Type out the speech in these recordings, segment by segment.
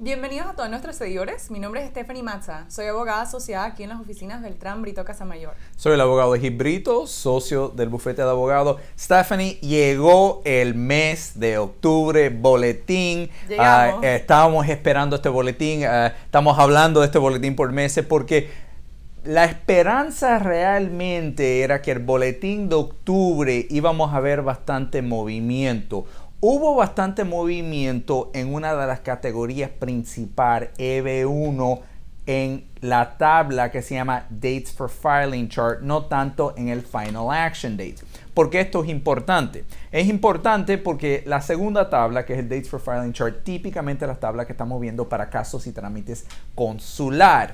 Bienvenidos a todos nuestros seguidores. Mi nombre es Stephanie Matza. Soy abogada asociada aquí en las oficinas del Beltrán Brito Casamayor. Soy el abogado de Brito, socio del bufete de abogados. Stephanie, llegó el mes de octubre, boletín. Ah, estábamos esperando este boletín. Ah, estamos hablando de este boletín por meses porque la esperanza realmente era que el boletín de octubre íbamos a ver bastante movimiento. Hubo bastante movimiento en una de las categorías principal EB1 en la tabla que se llama Dates for Filing Chart, no tanto en el Final Action Date. ¿Por qué esto es importante? Es importante porque la segunda tabla, que es el Dates for Filing Chart, típicamente la tabla que estamos viendo para casos y trámites consular,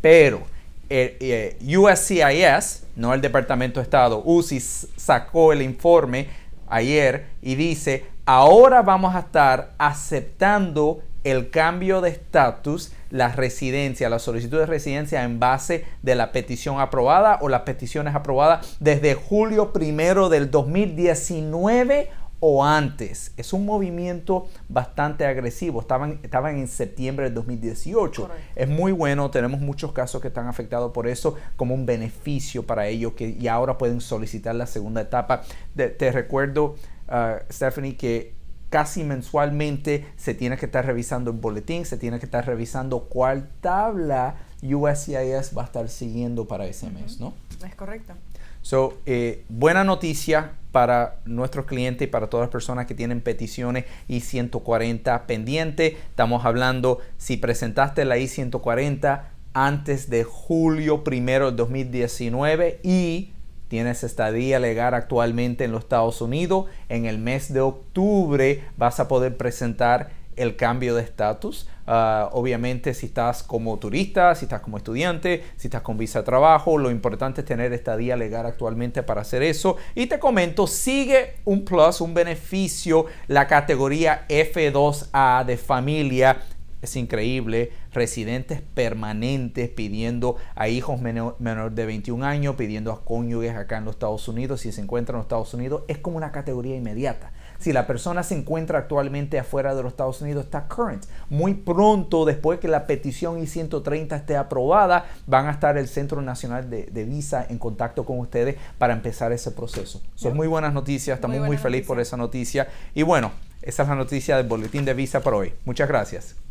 pero eh, USCIS, no el Departamento de Estado, UCI sacó el informe ayer y dice ahora vamos a estar aceptando el cambio de estatus, la residencia, la solicitud de residencia en base de la petición aprobada o las peticiones aprobadas desde julio primero del 2019 o antes. Es un movimiento bastante agresivo. Estaban, estaban en septiembre del 2018. Es muy bueno. Tenemos muchos casos que están afectados por eso como un beneficio para ellos que y ahora pueden solicitar la segunda etapa. te recuerdo Stephanie, que casi mensualmente se tiene que estar revisando el boletín, se tiene que estar revisando cuál tabla USCIS va a estar siguiendo para ese mes, ¿no? Es correcto. So, eh, buena noticia para nuestros clientes y para todas las personas que tienen peticiones I-140 pendiente. Estamos hablando, si presentaste la I-140 antes de julio primero de 2019 y tienes estadía legal actualmente en los Estados Unidos, en el mes de octubre vas a poder presentar el cambio de estatus. Ah, obviamente si estás como turista, si estás como estudiante, si estás con visa de trabajo, lo importante es tener estadía legal actualmente para hacer eso. Y te comento, sigue un plus, un beneficio, la categoría F2A de familia es increíble, residentes permanentes pidiendo a hijos menores de 21 años, pidiendo a cónyuges acá en los Estados Unidos, si se encuentran en los Estados Unidos, es como una categoría inmediata. Si la persona se encuentra actualmente afuera de los Estados Unidos, está current. Muy pronto, después que la petición I-130 esté aprobada, van a estar el Centro Nacional de, Visa en contacto con ustedes para empezar ese proceso. Son muy buenas noticias, estamos muy, muy felices por esa noticia. Y bueno, esa es la noticia del boletín de Visa para hoy. Muchas gracias.